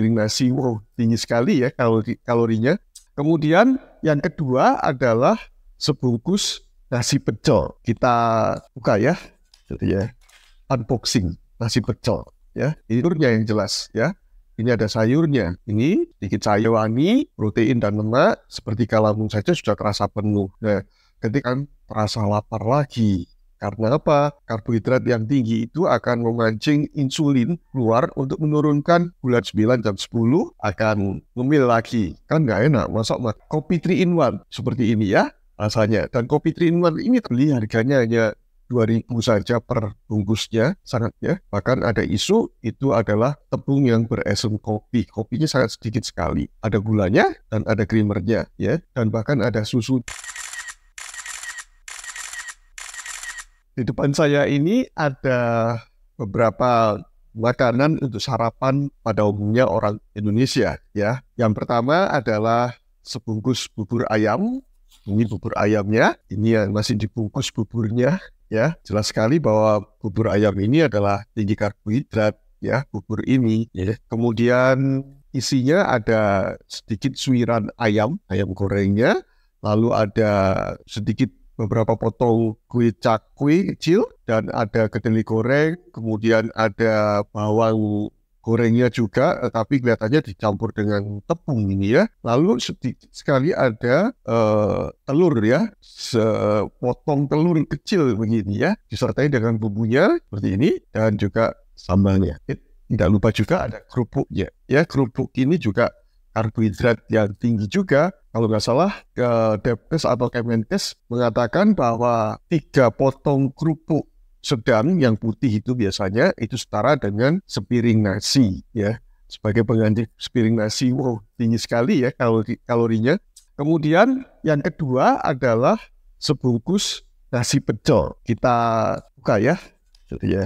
Piring nasi, wow, tinggi sekali ya kalori kalorinya. Kemudian yang kedua adalah sebungkus nasi pecel. Kita buka ya, jadi ya unboxing nasi pecel ya. Ini yang jelas ya. Ini ada sayurnya. Ini sedikit sayur wangi, protein dan lemak. Seperti kalamun saja sudah terasa penuh. Nah, ketika terasa lapar lagi, karena apa? Karbohidrat yang tinggi itu akan memancing insulin keluar untuk menurunkan bulan 9 jam 10 akan ngemil lagi. Kan nggak enak, masuk mah. Kopi 3 in 1 seperti ini ya rasanya. Dan kopi 3 in 1 ini beli harganya hanya 2000 saja per bungkusnya sangat ya bahkan ada isu itu adalah tepung yang beresin kopi kopinya sangat sedikit sekali ada gulanya dan ada creamernya ya dan bahkan ada susu Di depan saya ini ada beberapa makanan untuk sarapan pada umumnya orang Indonesia ya. Yang pertama adalah sebungkus bubur ayam. Ini bubur ayamnya, ini yang masih dibungkus buburnya ya. Jelas sekali bahwa bubur ayam ini adalah tinggi karbohidrat ya, bubur ini. Ya. Kemudian isinya ada sedikit suiran ayam, ayam gorengnya, lalu ada sedikit beberapa potong kue cakwe kecil dan ada kedelai goreng, kemudian ada bawang gorengnya juga, tapi kelihatannya dicampur dengan tepung ini ya. Lalu sedikit sekali ada uh, telur ya, sepotong telur kecil begini ya, disertai dengan bumbunya seperti ini dan juga sambalnya. Tidak lupa juga ada kerupuknya. Ya, kerupuk ini juga karbohidrat yang tinggi juga. Kalau nggak salah, ke eh, Depkes atau Kemenkes mengatakan bahwa tiga potong kerupuk sedang yang putih itu biasanya itu setara dengan sepiring nasi ya sebagai pengganti sepiring nasi wow tinggi sekali ya kalori kalorinya kemudian yang kedua adalah sebungkus nasi pecel kita buka ya jadi ya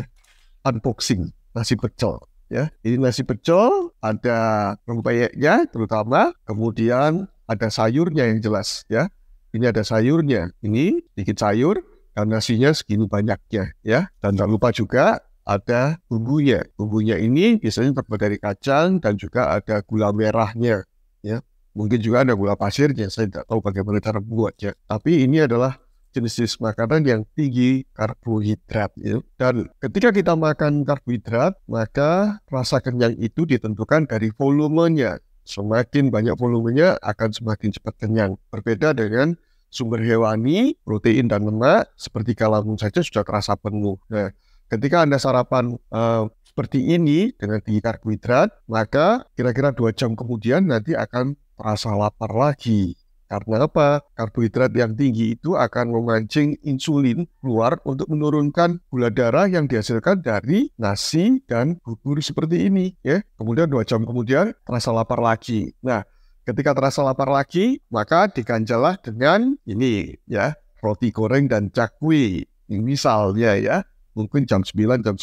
unboxing nasi pecel ya. Ini nasi pecel, ada rempeyeknya terutama, kemudian ada sayurnya yang jelas ya. Ini ada sayurnya, ini sedikit sayur, dan nasinya segini banyaknya ya. Dan tak lupa juga ada bumbunya. Bumbunya ini biasanya terbuat dari kacang dan juga ada gula merahnya ya. Mungkin juga ada gula pasirnya, saya tidak tahu bagaimana cara membuatnya. Tapi ini adalah jenis-jenis makanan yang tinggi karbohidrat. Ya. Dan ketika kita makan karbohidrat, maka rasa kenyang itu ditentukan dari volumenya. Semakin banyak volumenya akan semakin cepat kenyang. Berbeda dengan sumber hewani, protein dan lemak, seperti kalau saja sudah terasa penuh. Nah, ketika Anda sarapan uh, seperti ini dengan tinggi karbohidrat, maka kira-kira dua jam kemudian nanti akan terasa lapar lagi. Karena apa? Karbohidrat yang tinggi itu akan memancing insulin keluar untuk menurunkan gula darah yang dihasilkan dari nasi dan bubur seperti ini. Ya, kemudian dua jam kemudian terasa lapar lagi. Nah, ketika terasa lapar lagi, maka diganjalah dengan ini ya, roti goreng dan cakwe. Misalnya ya, mungkin jam 9, jam 10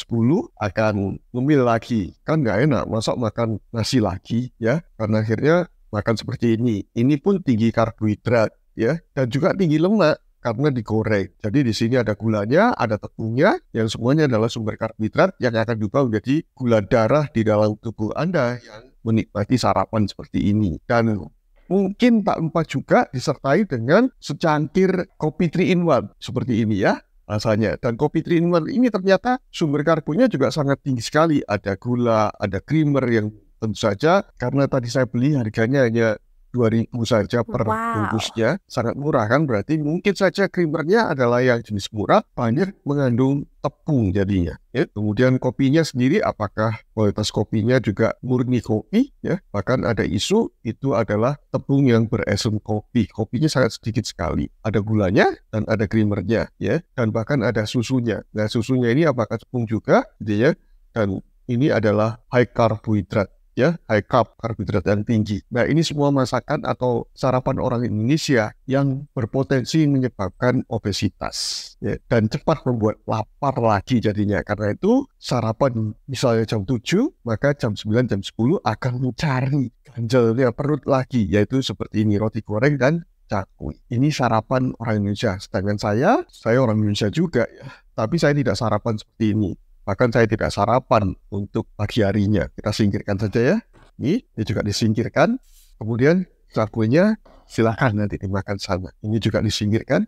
akan ngemil lagi. Kan nggak enak, masuk makan nasi lagi ya. Karena akhirnya makan seperti ini. Ini pun tinggi karbohidrat ya dan juga tinggi lemak karena digoreng. Jadi di sini ada gulanya, ada tepungnya, yang semuanya adalah sumber karbohidrat yang akan juga menjadi gula darah di dalam tubuh Anda yang menikmati sarapan seperti ini. Dan mungkin tak lupa juga disertai dengan secangkir kopi 3 in 1 seperti ini ya rasanya. Dan kopi 3 in 1 ini ternyata sumber karbonya juga sangat tinggi sekali. Ada gula, ada creamer yang Tentu saja karena tadi saya beli harganya hanya 2000 saja per wow. bungkusnya sangat murah kan berarti mungkin saja krimernya adalah yang jenis murah banyak mengandung tepung jadinya ya. kemudian kopinya sendiri apakah kualitas kopinya juga murni kopi ya bahkan ada isu itu adalah tepung yang beresem kopi kopinya sangat sedikit sekali ada gulanya dan ada krimernya ya dan bahkan ada susunya nah susunya ini apakah tepung juga dia gitu ya dan ini adalah high karbohidrat ya high carb karbohidrat yang tinggi. Nah ini semua masakan atau sarapan orang Indonesia yang berpotensi menyebabkan obesitas ya, dan cepat membuat lapar lagi jadinya. Karena itu sarapan misalnya jam 7 maka jam 9 jam 10 akan mencari ganjalnya perut lagi yaitu seperti ini roti goreng dan cakwe. Ini sarapan orang Indonesia. Sedangkan saya, saya orang Indonesia juga ya. Tapi saya tidak sarapan seperti ini. Bahkan saya tidak sarapan untuk pagi harinya. Kita singkirkan saja ya. Ini, ini juga disingkirkan. Kemudian sakunya silahkan nanti dimakan sama. Ini juga disingkirkan.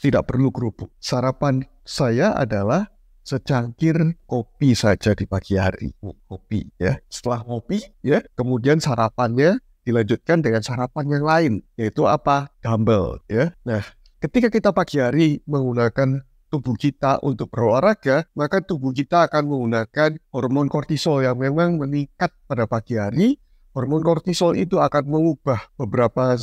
Tidak perlu kerupuk. Sarapan saya adalah secangkir kopi saja di pagi hari. Kopi ya. Setelah kopi ya, kemudian sarapannya dilanjutkan dengan sarapan yang lain, yaitu apa? Gumbel ya. Nah, ketika kita pagi hari menggunakan tubuh kita untuk berolahraga, maka tubuh kita akan menggunakan hormon kortisol yang memang meningkat pada pagi hari. Hormon kortisol itu akan mengubah beberapa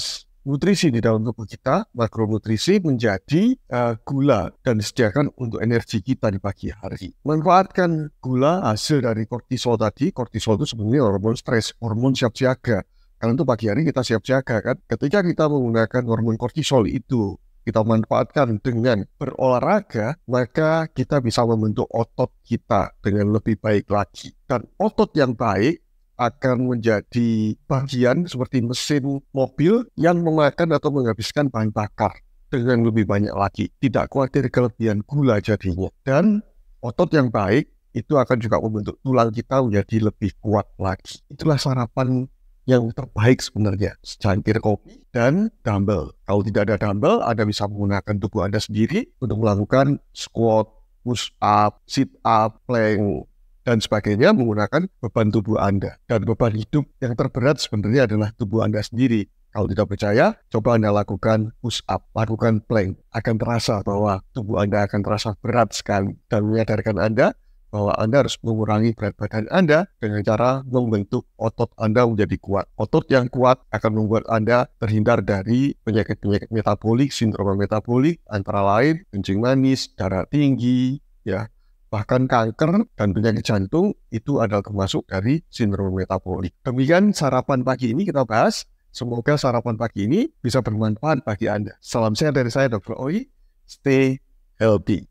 nutrisi di dalam tubuh kita, makronutrisi menjadi uh, gula dan disediakan untuk energi kita di pagi hari. Manfaatkan gula hasil dari kortisol tadi. Kortisol itu sebenarnya hormon stres, hormon siap siaga. Karena itu pagi hari kita siap jaga kan. Ketika kita menggunakan hormon kortisol itu kita manfaatkan dengan berolahraga, maka kita bisa membentuk otot kita dengan lebih baik lagi. Dan otot yang baik akan menjadi bagian seperti mesin mobil yang memakan atau menghabiskan bahan bakar dengan lebih banyak lagi. Tidak khawatir kelebihan gula jadinya. Dan otot yang baik itu akan juga membentuk tulang kita menjadi lebih kuat lagi. Itulah sarapan yang terbaik sebenarnya. Secangkir kopi dan dumbbell. Kalau tidak ada dumbbell, Anda bisa menggunakan tubuh Anda sendiri untuk melakukan squat, push up, sit up, plank, dan sebagainya menggunakan beban tubuh Anda. Dan beban hidup yang terberat sebenarnya adalah tubuh Anda sendiri. Kalau tidak percaya, coba Anda lakukan push up, lakukan plank. Akan terasa bahwa tubuh Anda akan terasa berat sekali. Dan menyadarkan Anda bahwa Anda harus mengurangi berat badan Anda dengan cara membentuk otot Anda menjadi kuat. Otot yang kuat akan membuat Anda terhindar dari penyakit-penyakit metabolik, sindrom metabolik, antara lain kencing manis, darah tinggi, ya bahkan kanker dan penyakit jantung itu adalah termasuk dari sindrom metabolik. Demikian sarapan pagi ini kita bahas. Semoga sarapan pagi ini bisa bermanfaat bagi Anda. Salam sehat dari saya Dr. Oi. Stay healthy.